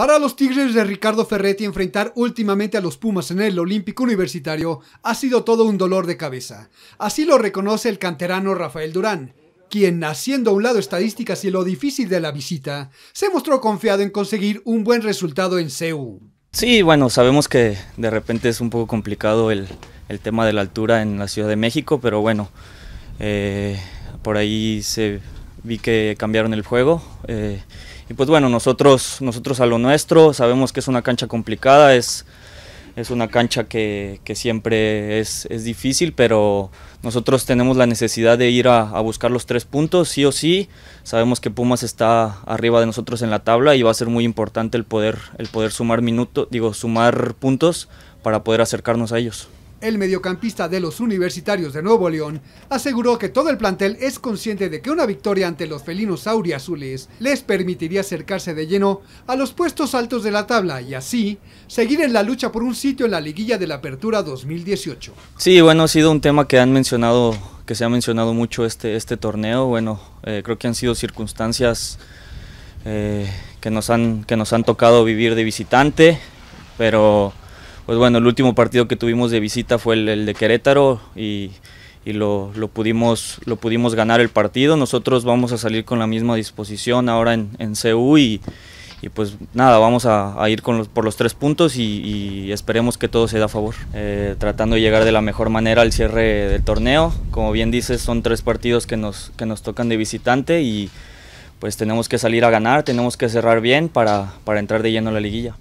Para los Tigres de Ricardo Ferretti enfrentar últimamente a los Pumas en el Olímpico Universitario ha sido todo un dolor de cabeza. Así lo reconoce el canterano Rafael Durán, quien, haciendo a un lado estadísticas y lo difícil de la visita, se mostró confiado en conseguir un buen resultado en CEU. Sí, bueno, sabemos que de repente es un poco complicado el, tema de la altura en la Ciudad de México, pero bueno, eh, por ahí se vi que cambiaron el juego. Eh, y pues bueno, nosotros, nosotros a lo nuestro, sabemos que es una cancha complicada, es, es una cancha que, que siempre es, es, difícil, pero nosotros tenemos la necesidad de ir a, a, buscar los tres puntos, sí o sí. Sabemos que Pumas está arriba de nosotros en la tabla y va a ser muy importante el poder, el poder sumar minutos, digo, sumar puntos para poder acercarnos a ellos. El mediocampista de los Universitarios de Nuevo León aseguró que todo el plantel es consciente de que una victoria ante los felinos auriazules les permitiría acercarse de lleno a los puestos altos de la tabla y así seguir en la lucha por un sitio en la liguilla de la Apertura 2018. Sí, bueno, ha sido un tema que han mencionado, que se ha mencionado mucho este, este torneo. Bueno, eh, creo que han sido circunstancias eh, que, nos han, que nos han tocado vivir de visitante, pero pues bueno, el último partido que tuvimos de visita fue el, de Querétaro y, lo, pudimos, lo pudimos ganar el partido. Nosotros vamos a salir con la misma disposición ahora en, en CU y, pues nada, vamos a, ir con por los tres puntos y, esperemos que todo se a favor. Eh, tratando de llegar de la mejor manera al cierre del torneo. Como bien dices, son tres partidos que nos, que nos tocan de visitante y pues tenemos que salir a ganar, tenemos que cerrar bien para, para entrar de lleno a la liguilla.